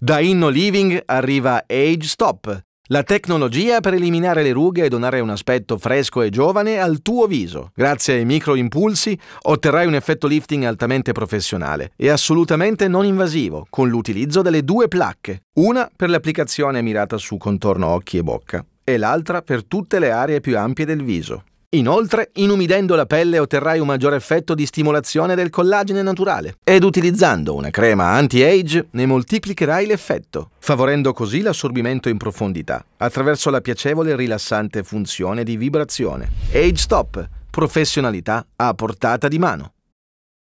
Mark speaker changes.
Speaker 1: Da Inno Living arriva Age Stop, la tecnologia per eliminare le rughe e donare un aspetto fresco e giovane al tuo viso. Grazie ai microimpulsi otterrai un effetto lifting altamente professionale e assolutamente non invasivo con l'utilizzo delle due placche, una per l'applicazione mirata su contorno occhi e bocca e l'altra per tutte le aree più ampie del viso. Inoltre, inumidendo la pelle otterrai un maggior effetto di stimolazione del collagene naturale ed utilizzando una crema anti-age ne moltiplicherai l'effetto, favorendo così l'assorbimento in profondità attraverso la piacevole e rilassante funzione di vibrazione. Age Stop, professionalità a portata di mano.